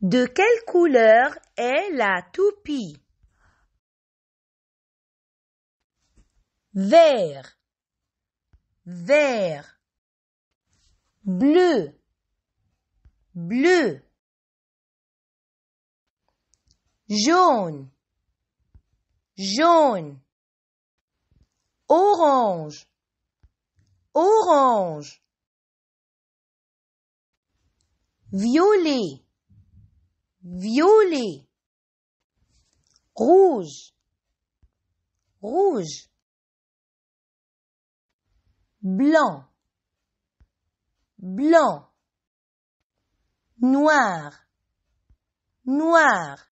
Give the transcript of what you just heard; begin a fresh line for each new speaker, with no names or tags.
De quelle couleur est la toupie Vert, vert, bleu, bleu, jaune, jaune, orange, orange, violet, violet, rouge, rouge, blanc, blanc, noir, noir,